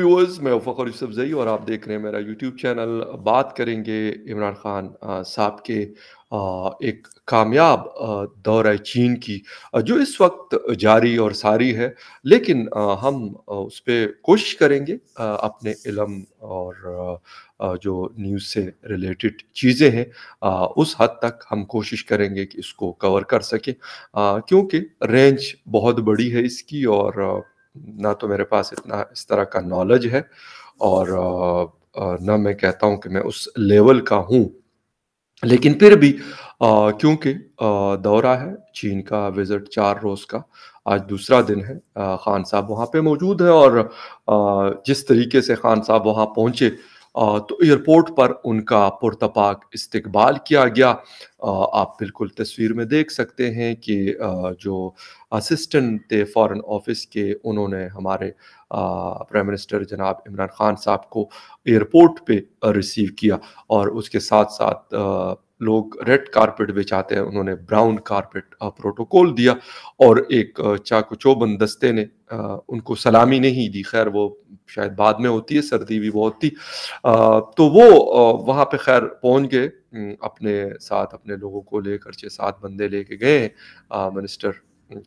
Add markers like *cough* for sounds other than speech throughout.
viewers मैं फ़खर और सब्जई और आप देख रहे हैं मेरा यूट्यूब चैनल बात करेंगे इमरान खान साहब के एक कामयाब है चीन की जो इस वक्त जारी और सारी है लेकिन हम उस पर कोशिश करेंगे अपने इलम और जो न्यूज़ से रिलेटेड चीज़ें हैं उस हद तक हम कोशिश करेंगे कि इसको कवर कर सकें क्योंकि रेंज बहुत बड़ी है इसकी और ना तो मेरे पास इतना इस तरह का नॉलेज है और ना मैं कहता हूँ कि मैं उस लेवल का हूँ लेकिन फिर भी क्योंकि दौरा है चीन का विज़िट चार रोज़ का आज दूसरा दिन है ख़ान साहब वहाँ पे मौजूद है और जिस तरीके से ख़ान साहब वहाँ पहुँचे तो एयरपोर्ट पर उनका पुरतपाक इस्तकबाल किया गया आप बिल्कुल तस्वीर में देख सकते हैं कि जो असिस्टेंट थे फॉरेन ऑफिस के उन्होंने हमारे प्राइम मिनिस्टर जनाब इमरान खान साहब को एयरपोर्ट पे रिसीव किया और उसके साथ साथ लोग रेड कारपेट बेचाते हैं उन्होंने ब्राउन कारपेट प्रोटोकॉल दिया और एक चाकू चौबंद दस्ते ने उनको सलामी नहीं दी खैर वो शायद बाद में होती है सर्दी भी बहुत थी तो वो वहाँ पे खैर पहुँच गए अपने साथ अपने लोगों को लेकर छः सात बंदे लेके गए मिनिस्टर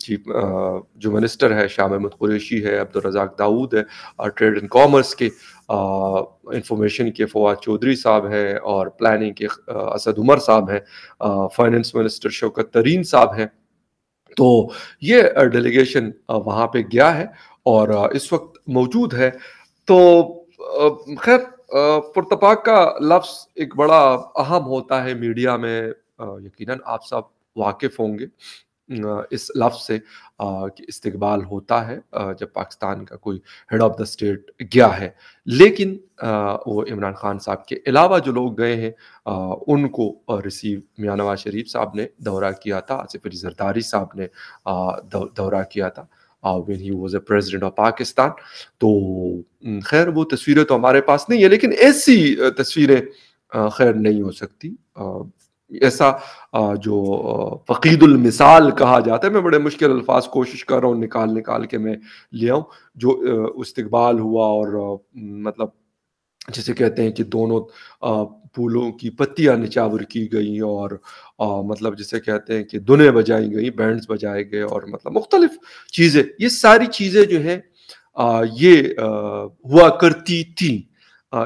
चीफ जो मिनिस्टर है शाह महमूद कुरेशी है अब्दुलरजाक दाऊद है और ट्रेड एंड कॉमर्स के इंफॉर्मेशन के फवाद चौधरी साहब हैं और प्लानिंग के असद उमर साहब हैं फाइनेंस मिनिस्टर शौकत तरीन साहब हैं तो ये डेलीगेशन वहाँ पे गया है और इस वक्त मौजूद है तो खैर पुरतपाक का लफ्स एक बड़ा अहम होता है मीडिया में यकीनन आप सब वाकिफ़ होंगे इस लफ्ज़ से इस्तबाल होता है जब पाकिस्तान का कोई हेड ऑफ़ द स्टेट गया है लेकिन वो इमरान खान साहब के अलावा जो लोग गए हैं उनको रिसीव मियाँ नवाज शरीफ साहब ने दौरा किया था आसिफ अली जरदारी साहब ने दौरा किया था when he was a president of Pakistan तो खैर वो तस्वीरें तो हमारे पास नहीं है लेकिन ऐसी तस्वीरें खैर नहीं हो सकती ऐसा जो फ़कीदुलमिसाल कहा जाता है मैं बड़े मुश्किल अल्फाज कोशिश कर रहा हूँ निकाल निकाल के मैं ले आऊँ जो इस्तबाल हुआ और मतलब जिसे कहते हैं कि दोनों फूलों की पत्तियां निचावर की गई और आ, मतलब जिसे कहते हैं कि दुने मतलब बजाई गई बैंड्स बजाए गए और मतलब मुख्तलिफ चीज़ें ये सारी चीज़ें जो हैं ये आ, हुआ करती थी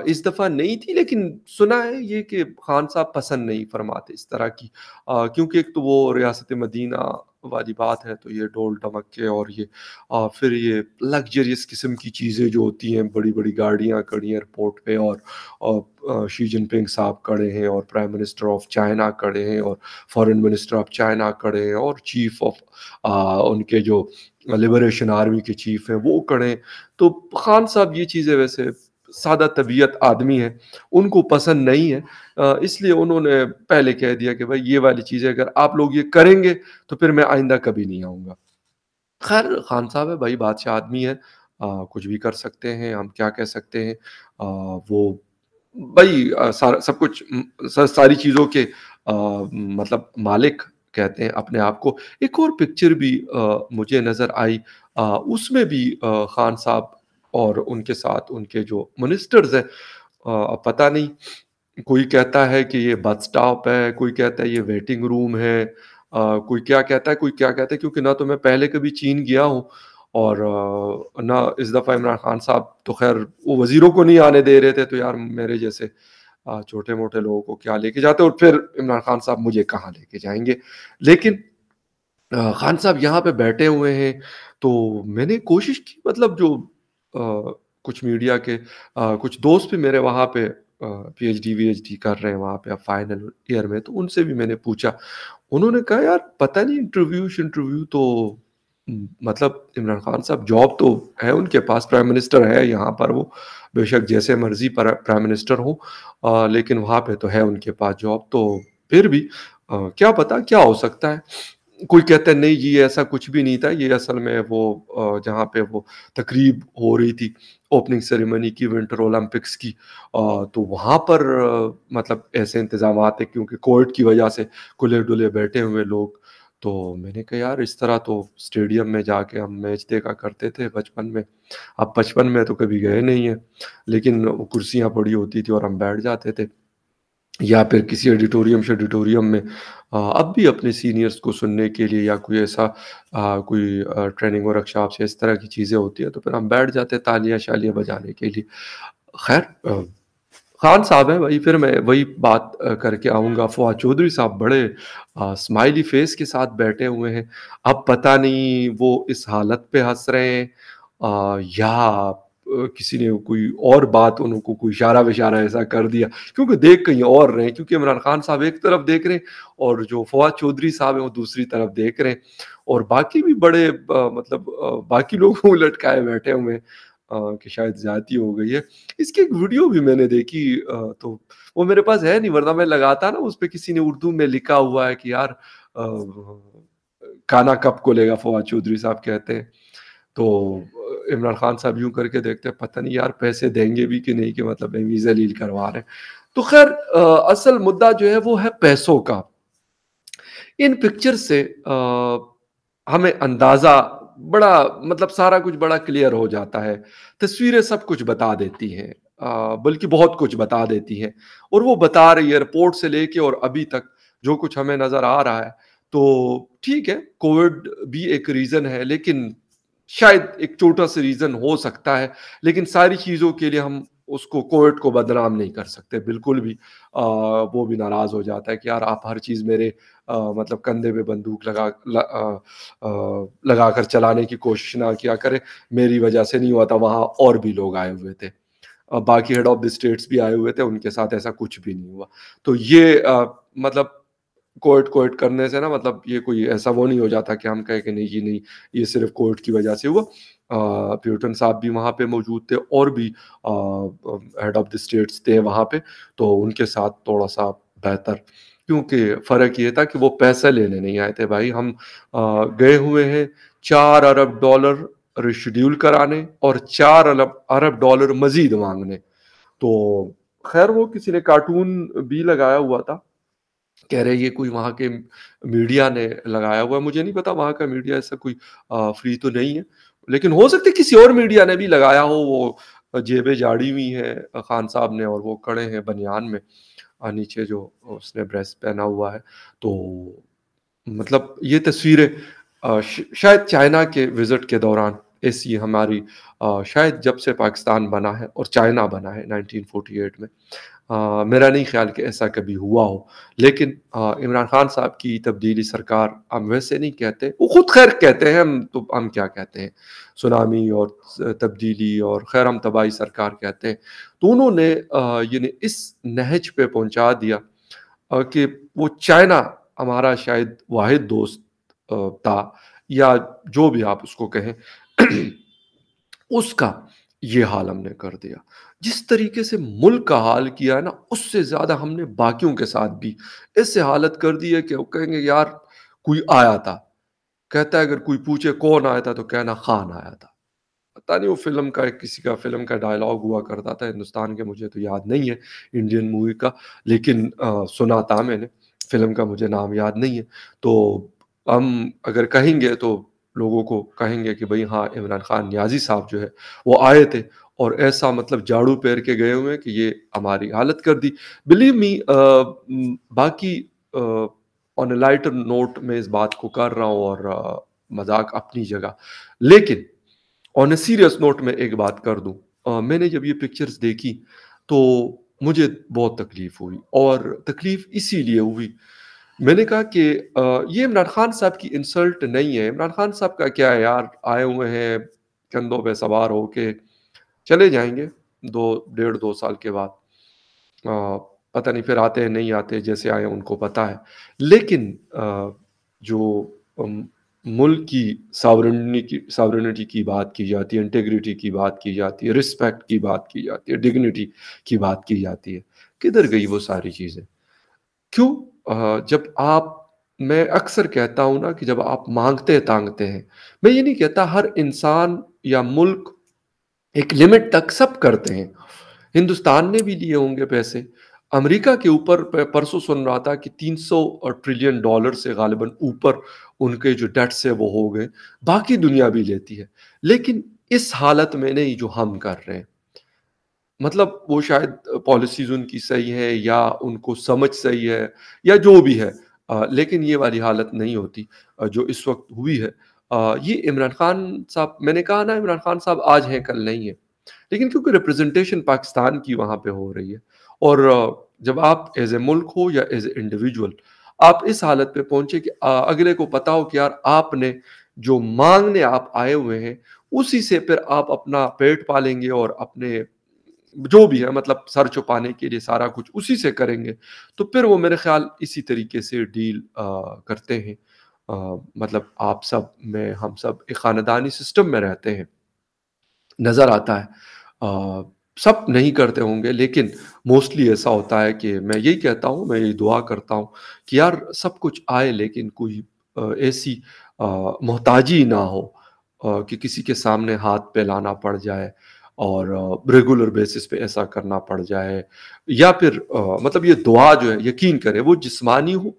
इस दफ़ा नहीं थी लेकिन सुना है ये कि खान साहब पसंद नहीं फरमाते इस तरह की क्योंकि एक तो वो रियासत मदीना वाली बात है तो ये ढोल टमक्के और ये आ, फिर ये लग्जरियस किस्म की चीज़ें जो होती हैं बड़ी बड़ी गाड़ियाँ खड़ी हैं एयरपोर्ट पे और, और शी जिनपिंग साहब खड़े हैं और प्राइम मिनिस्टर ऑफ चाइना खड़े हैं और फॉरेन मिनिस्टर ऑफ चाइना खड़े हैं और चीफ ऑफ उनके जो लिबरेशन आर्मी के चीफ हैं वो खड़े हैं तो खान साहब ये चीज़ें वैसे सादा तबीयत आदमी है उनको पसंद नहीं है इसलिए उन्होंने पहले कह दिया कि भाई ये वाली चीज़ें अगर आप लोग ये करेंगे तो फिर मैं आइंदा कभी नहीं आऊँगा खैर खान साहब है भाई बादशाह आदमी है आ, कुछ भी कर सकते हैं हम क्या कह सकते हैं आ, वो भाई सारा सब कुछ सर, सारी चीज़ों के आ, मतलब मालिक कहते हैं अपने आप को एक और पिक्चर भी आ, मुझे नज़र आई उसमें भी आ, खान साहब और उनके साथ उनके जो मिनिस्टर्स हैं अब पता नहीं कोई कहता है कि ये बस स्टॉप है कोई कहता है ये वेटिंग रूम है आ, कोई क्या कहता है कोई क्या कहता है क्योंकि ना तो मैं पहले कभी चीन गया हूँ और आ, ना इस दफ़ा इमरान खान साहब तो खैर वो वज़ीरों को नहीं आने दे रहे थे तो यार मेरे जैसे छोटे मोटे लोगों को क्या लेके जाते और फिर इमरान खान साहब मुझे कहाँ लेके जाएंगे लेकिन खान साहब यहाँ पे बैठे हुए हैं तो मैंने कोशिश की मतलब जो कुछ मीडिया के कुछ दोस्त भी मेरे वहाँ पे P H D V H D कर रहे हैं वहाँ पे अब फाइनल ईयर में तो उनसे भी मैंने पूछा उन्होंने कहा यार पता नहीं इंटरव्यू इंटरव्यू तो मतलब इमरान खान साहब जॉब तो है उनके पास प्राइम मिनिस्टर है यहाँ पर वो बेशक जैसे मर्जी पर प्राइम मिनिस्टर हो आ, लेकिन वहाँ पे तो है उनके पास जॉब तो फिर भी आ, क्या पता क्या हो सकता है कोई कहता है नहीं जी ऐसा कुछ भी नहीं था ये असल में वो जहाँ पे वो तकरीब हो रही थी ओपनिंग सेरेमनी की विंटर ओलंपिक्स की तो वहाँ पर मतलब ऐसे इंतजाम है क्योंकि कोविड की वजह से खुले डुले बैठे हुए लोग तो मैंने कहा यार इस तरह तो स्टेडियम में जाके हम मैच देखा करते थे बचपन में अब बचपन में तो कभी गए नहीं हैं लेकिन कुर्सियाँ पड़ी होती थी और हम बैठ जाते थे या फिर किसी ऑडिटोरियम ऑडिटोरियम में अब भी अपने सीनियर्स को सुनने के लिए या कोई ऐसा आ, कोई ट्रेनिंग वर्कशॉप या इस तरह की चीज़ें होती है तो फिर हम बैठ जाते हैं तालियाँ शालियाँ बजाने के लिए खैर खान साहब हैं वही फिर मैं वही बात करके आऊँगा फवाद चौधरी साहब बड़े स्माइली फेस के साथ बैठे हुए हैं अब पता नहीं वो इस हालत पे हंस रहे हैं आ, या किसी ने कोई और बात उनको कोई इशारा विशारा ऐसा कर दिया क्योंकि देख कहीं और रहे हैं क्योंकि इमरान खान साहब एक तरफ देख रहे हैं और जो फवाद चौधरी साहब हैं वो दूसरी तरफ देख रहे हैं और बाकी भी बड़े आ, मतलब आ, बाकी लोग लटकाए बैठे हुए हैं कि शायद ज्यादा हो गई है इसकी एक वीडियो भी मैंने देखी आ, तो वो मेरे पास है नहीं वरना मैं लगाता ना उस पर किसी ने उर्दू में लिखा हुआ है कि यार आ, काना कब को लेगा फवाद चौधरी साहब कहते हैं तो इमरान खान साहब यूं करके देखते हैं पता नहीं यार पैसे देंगे भी कि नहीं कि मतलब वीजा जलील करवा रहे तो खैर असल मुद्दा जो है वो है पैसों का इन पिक्चर से आ, हमें अंदाज़ा बड़ा मतलब सारा कुछ बड़ा क्लियर हो जाता है तस्वीरें सब कुछ बता देती हैं बल्कि बहुत कुछ बता देती हैं और वो बता रही है एयरपोर्ट से लेके और अभी तक जो कुछ हमें नज़र आ रहा है तो ठीक है कोविड भी एक रीज़न है लेकिन शायद एक छोटा सा रीजन हो सकता है लेकिन सारी चीजों के लिए हम उसको कोर्ट को बदनाम नहीं कर सकते बिल्कुल भी आ, वो भी नाराज हो जाता है कि यार आप हर चीज मेरे आ, मतलब कंधे पे बंदूक लगा ल, आ, आ, लगा कर चलाने की कोशिश ना किया करें मेरी वजह से नहीं हुआ था वहाँ और भी लोग आए हुए थे बाकी हेड ऑफ द स्टेट्स भी आए हुए थे उनके साथ ऐसा कुछ भी नहीं हुआ तो ये आ, मतलब कोर्ट कोर्ट करने से ना मतलब ये कोई ऐसा वो नहीं हो जाता कि हम कहें कि नहीं ये नहीं ये सिर्फ कोर्ट की वजह से हुआ प्यूटन साहब भी वहाँ पे मौजूद थे और भी हेड ऑफ द स्टेट्स थे वहाँ पे तो उनके साथ थोड़ा सा बेहतर क्योंकि फ़र्क ये था कि वो पैसे लेने नहीं आए थे भाई हम आ, गए हुए हैं चार अरब डॉलर रिशेड्यूल कराने और चार अरब अरब डॉलर मज़ीद मांगने तो खैर वो किसी ने कार्टून भी लगाया हुआ था कह रहे ये कोई वहाँ के मीडिया ने लगाया हुआ है मुझे नहीं पता वहाँ का मीडिया ऐसा कोई फ्री तो नहीं है लेकिन हो सकता है किसी और मीडिया ने भी लगाया हो वो जेबें जाड़ी हुई हैं खान साहब ने और वो कड़े हैं बनियान में नीचे जो उसने ड्रेस पहना हुआ है तो मतलब ये तस्वीरें शायद चाइना के विजिट के दौरान ऐसी हमारी शायद जब से पाकिस्तान बना है और चाइना बना है 1948 में आ, मेरा नहीं ख्याल कि ऐसा कभी हुआ हो लेकिन इमरान खान साहब की तब्दीली सरकार हम वैसे नहीं कहते वो खुद खैर कहते हैं हम तो हम क्या कहते हैं सुनामी और तब्दीली और खैर हम तबाही सरकार कहते हैं तो उन्होंने यानी इस नहज पे पहुंचा दिया आ, कि वो चाइना हमारा शायद वाहिद दोस्त था या जो भी आप उसको कहें *clears throat* उसका ये हाल हमने कर दिया जिस तरीके से मुल्क का हाल किया है ना उससे ज़्यादा हमने बाकियों के साथ भी इससे हालत कर दी है कि वो कहेंगे यार कोई आया था कहता है अगर कोई पूछे कौन आया था तो कहना खान आया था पता नहीं वो फिल्म का किसी का फिल्म का डायलॉग हुआ करता था हिंदुस्तान के मुझे तो याद नहीं है इंडियन मूवी का लेकिन आ, सुना था मैंने फिल्म का मुझे नाम याद नहीं है तो हम अगर कहेंगे तो लोगों को कहेंगे कि भाई हाँ इमरान खान न्याजी साहब जो है वो आए थे और ऐसा मतलब झाड़ू पैर के गए हुए कि ये हमारी हालत कर दी बिलीव मी बाकी ऑन लाइटर नोट में इस बात को कर रहा हूँ और आ, मजाक अपनी जगह लेकिन ऑन ए सीरियस नोट में एक बात कर दूँ मैंने जब ये पिक्चर्स देखी तो मुझे बहुत तकलीफ हुई और तकलीफ इसीलिए हुई मैंने कहा कि ये इमरान खान साहब की इंसल्ट नहीं है इमरान खान साहब का क्या है यार आए हुए हैं कंधों पे सवार होके चले जाएंगे दो डेढ़ दो साल के बाद पता नहीं फिर आते हैं नहीं आते जैसे आए उनको पता है लेकिन आ, जो मुल्क की सावरणी की सावरनिटी की बात की जाती है इंटेग्रिटी की बात की जाती है रिस्पेक्ट की बात की जाती है डिग्निटी की बात की जाती है किधर गई वो सारी चीज़ें क्यों जब आप मैं अक्सर कहता हूँ ना कि जब आप मांगते तांगते हैं मैं ये नहीं कहता हर इंसान या मुल्क एक लिमिट तक सब करते हैं हिंदुस्तान ने भी लिए होंगे पैसे अमेरिका के ऊपर परसों सुन रहा था कि 300 ट्रिलियन डॉलर से गालिबा ऊपर उनके जो डेट्स है वो हो गए बाकी दुनिया भी लेती है लेकिन इस हालत में नहीं जो हम कर रहे हैं मतलब वो शायद पॉलिसीज उनकी सही है या उनको समझ सही है या जो भी है लेकिन ये वाली हालत नहीं होती जो इस वक्त हुई है ये इमरान खान साहब मैंने कहा ना इमरान खान साहब आज हैं कल नहीं है लेकिन क्योंकि रिप्रेजेंटेशन पाकिस्तान की वहाँ पे हो रही है और जब आप एज ए मुल्क हो या एज ए इंडिविजुअल आप इस हालत पे पहुंचे कि अगले को पता हो कि यार आपने जो मांगने आप आए हुए हैं उसी से फिर आप अपना पेट पालेंगे और अपने जो भी है मतलब सर छुपाने के लिए सारा कुछ उसी से करेंगे तो फिर वो मेरे ख्याल इसी तरीके से डील आ, करते हैं आ, मतलब आप सब में हम सब एक ख़ानदानी सिस्टम में रहते हैं नज़र आता है आ, सब नहीं करते होंगे लेकिन मोस्टली ऐसा होता है कि मैं यही कहता हूँ मैं यही दुआ करता हूँ कि यार सब कुछ आए लेकिन कोई ऐसी मोहताजी ना हो कि किसी के सामने हाथ पैलाना पड़ जाए और रेगुलर बेसिस पे ऐसा करना पड़ जाए या फिर मतलब ये दुआ जो है यकीन करें वो जिस्मानी हो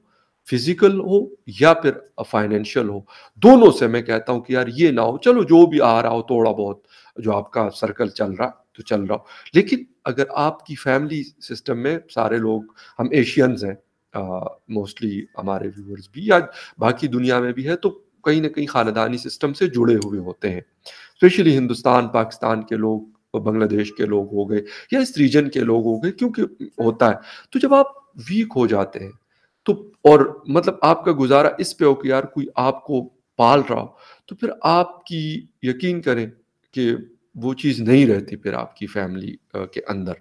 फिजिकल हो या फिर फाइनेंशियल हो दोनों से मैं कहता हूं कि यार ये ना हो चलो जो भी आ रहा हो थोड़ा बहुत जो आपका सर्कल चल रहा तो चल रहा हो लेकिन अगर आपकी फैमिली सिस्टम में सारे लोग हम एशियंस हैं मोस्टली हमारे व्यूअर्स भी या बाकी दुनिया में भी है तो कहीं ना कहीं खानदानी सिस्टम से जुड़े हुए होते हैं स्पेशली हिंदुस्तान पाकिस्तान के लोग बांग्लादेश के लोग हो गए या इस रीजन के लोग हो गए क्योंकि होता है तो जब आप वीक हो जाते हैं तो और मतलब आपका गुजारा इस पे हो कि यार कोई आपको पाल रहा हो तो फिर आपकी यकीन करें कि वो चीज़ नहीं रहती फिर आपकी फैमिली के अंदर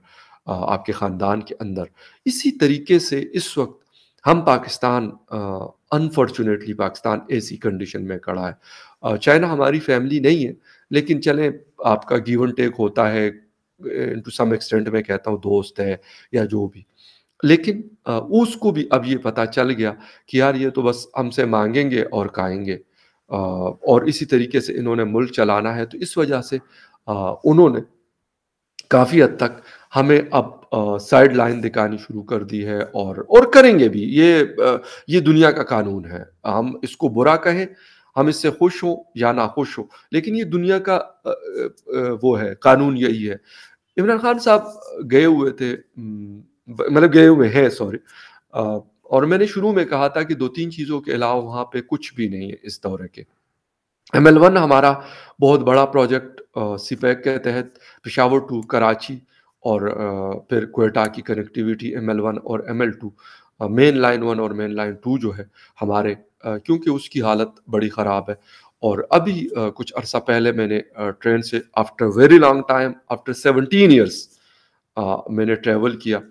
आपके ख़ानदान के अंदर इसी तरीके से इस वक्त हम पाकिस्तान अनफॉर्चुनेटली पाकिस्तान ऐसी कंडीशन में खड़ा है चाइना हमारी फैमिली नहीं है लेकिन चलें आपका गिव एंड टेक होता है टू सम एक्सटेंट मैं कहता हूँ दोस्त है या जो भी लेकिन उसको भी अब ये पता चल गया कि यार ये तो बस हमसे मांगेंगे और खाएंगे और इसी तरीके से इन्होंने मुल्क चलाना है तो इस वजह से उन्होंने काफ़ी हद तक हमें अब साइड लाइन दिखानी शुरू कर दी है और और करेंगे भी ये ये दुनिया का कानून है हम इसको बुरा कहें हम इससे खुश हो या ना खुश हो लेकिन ये दुनिया का वो है कानून यही है इमरान खान साहब गए हुए थे मतलब गए हुए हैं सॉरी और मैंने शुरू में कहा था कि दो तीन चीज़ों के अलावा वहाँ पे कुछ भी नहीं है इस दौरे के एम एल वन हमारा बहुत बड़ा प्रोजेक्ट सिपैक के तहत पिशावर टू कराची और आ, फिर कोयटा की कनेक्टिविटी एम एल वन और M L two main line one और मेन लाइन टू जो है हमारे क्योंकि उसकी हालत बड़ी ख़राब है और अभी आ, कुछ अरसा पहले मैंने आ, ट्रेन से after very long time after seventeen years मैंने ट्रेवल किया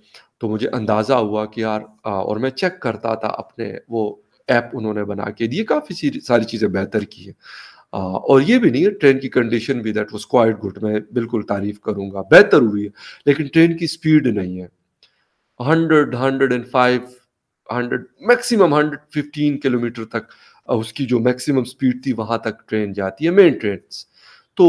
तो मुझे अंदाज़ा हुआ कि यार आ, और मैं चेक करता था अपने वो ऐप उन्होंने बना के दिए काफ़ी सी सारी चीज़ें बेहतर की है आ, और ये भी नहीं है ट्रेन की कंडीशन भी दैट वॉज क्वाइट गुड मैं बिल्कुल तारीफ करूँगा बेहतर हुई है लेकिन ट्रेन की स्पीड नहीं है hundred hundred and five hundred maximum hundred fifteen kilometre तक उसकी जो मैक्सिमम स्पीड थी वहाँ तक ट्रेन जाती है मेन ट्रेन तो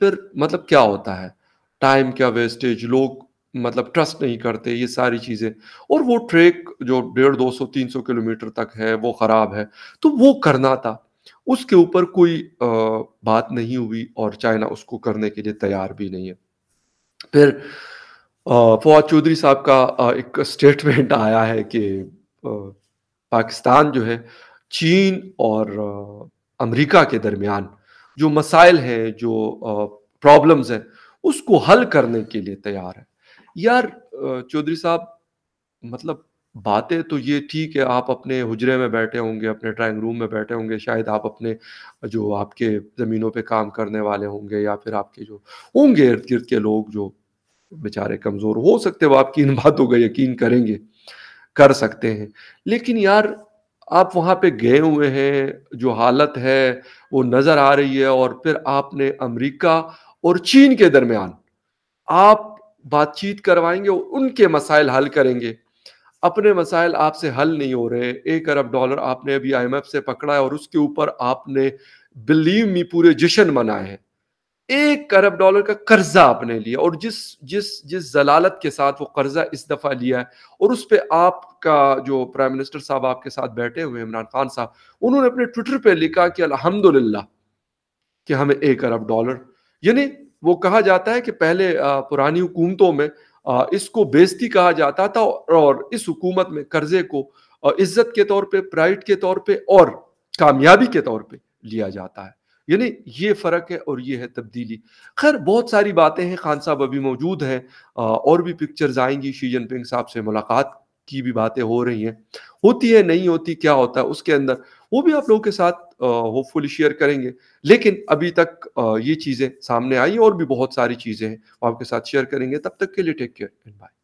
फिर मतलब क्या होता है टाइम क्या वेस्टेज लोग मतलब ट्रस्ट नहीं करते ये सारी चीज़ें और वो ट्रैक जो डेढ़ दो सौ तीन सौ किलोमीटर तक है वो ख़राब है तो वो करना था उसके ऊपर कोई आ, बात नहीं हुई और चाइना उसको करने के लिए तैयार भी नहीं है फिर फवाद चौधरी साहब का आ, एक स्टेटमेंट *laughs* आया है कि आ, पाकिस्तान जो है चीन और अमेरिका के दरमियान जो मसाइल हैं जो प्रॉब्लम्स हैं उसको हल करने के लिए तैयार है यार चौधरी साहब मतलब बातें तो ये ठीक है आप अपने हुजरे में बैठे होंगे अपने ड्राइंग रूम में बैठे होंगे शायद आप अपने जो आपके ज़मीनों पे काम करने वाले होंगे या फिर आपके जो होंगे इर्द गिर्द के लोग जो बेचारे कमज़ोर हो सकते वो आपकी इन बातों का यकीन करेंगे कर सकते हैं लेकिन यार आप वहाँ पे गए हुए हैं जो हालत है वो नज़र आ रही है और फिर आपने अमरीका और चीन के दरमियान आप बातचीत करवाएंगे उनके मसाइल हल करेंगे अपने मसाइल आपसे हल नहीं हो रहे एक अरब डॉलर आपने अभी आईएमएफ से पकड़ा है और उसके ऊपर आपने बिलीव मी पूरे जश्न मनाए हैं एक अरब डॉलर का कर्जा आपने लिया और जिस जिस जिस जलालत के साथ वो कर्जा इस दफ़ा लिया है और उस पर आपका जो प्राइम मिनिस्टर साहब आपके साथ बैठे हुए इमरान खान साहब उन्होंने अपने ट्विटर पर लिखा कि अलहमदुल्ला कि हमें एक अरब डॉलर यानी वो कहा जाता है कि पहले पुरानी हुकूमतों में इसको बेजती कहा जाता था और इस हुकूमत में कर्जे को इज्जत के तौर पे प्राइड के तौर पे और कामयाबी के तौर पे लिया जाता है यानी ये फ़र्क है और ये है तब्दीली खैर बहुत सारी बातें हैं खान साहब अभी मौजूद हैं और भी पिक्चर्स आएंगी शी जिनपिंग साहब से मुलाकात की भी बातें हो रही हैं होती है नहीं होती क्या होता है उसके अंदर वो भी आप लोगों के साथ होपफुली शेयर करेंगे लेकिन अभी तक ये चीज़ें सामने आई और भी बहुत सारी चीज़ें हैं वो आपके साथ शेयर करेंगे तब तक के लिए टेक केयर एंड बाय